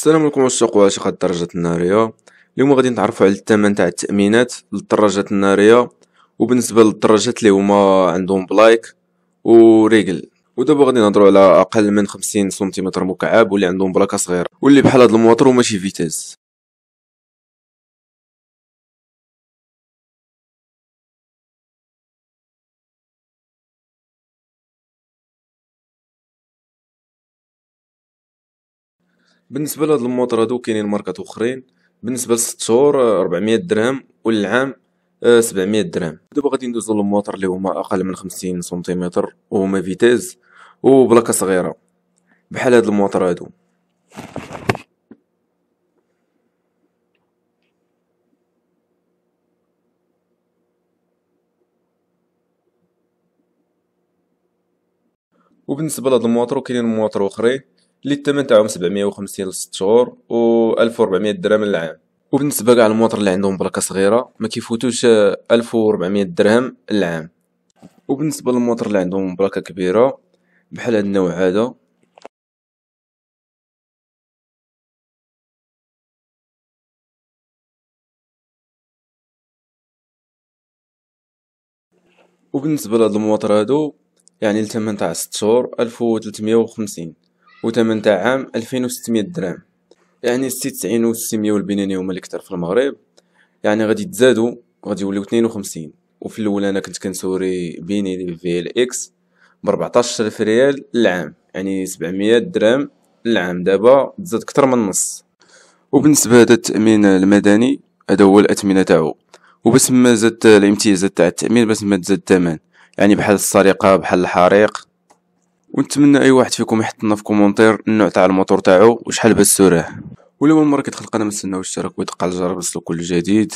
السلام عليكم عشاق وعاشق الدرجات النارية اليوم غادي نتعرفوا على الثمن تاع التامينات للدراجات الناريه وبالنسبه للدراجات اللي هما عندهم بلايك وريجل ودابا غادي نهضروا على اقل من 50 سنتيمتر مكعب واللي عندهم بلاكه صغيره واللي بحال هاد الموطور وماشي فيتاز بالنسبه لهاد الموطر هادو كاينين ماركات اخرين بالنسبه لست شهور 400 درهم والعام 700 آه، درهم دابا غادي ندوزو للموطر اللي هما اقل من 50 سنتيمتر وهما فيتيز وبلاكه صغيره بحال هاد الموطر هادو وبالنسبه لهاد الموطر كاينين موطر اخرين اللي الثمن تاعهم 750 ل 6 شهور و 1400 درهم للعام وبالنسبه كاع المواطن اللي عندهم بلاكه صغيره ما كيفوتوش 1400 درهم للعام وبالنسبه للمواطن اللي عندهم بلاكه كبيره بحال هذا النوع هذا وبالنسبه لهاد المواطر هادو يعني الثمن تاع 6 شهور 1350 وثمن تاع عام 2600 درهم يعني 96 و 600 والبناني هما اللي كثر في المغرب يعني غادي تزادوا غادي يوليو 52 وفي الاول انا كنت كنسوري بيني في ال اكس ب 14000 ريال للعام يعني 700 درهم للعام دابا تزاد اكثر من النص وبالنسبه هذا التامين المدني هذا هو الاثمنه تاعو وبس ما زاد الامتيازات تاع التامين بس ما تزاد الثمن يعني بحال السرقه بحال الحريق ونتمنى اي واحد فيكم يحط لنا في كومونتير النوع تاع الموتور تاعو وشحال بس سوراه ولا من مره كتخلق انا ما تسناوش تشترك ويدق على الجرس لكل جديد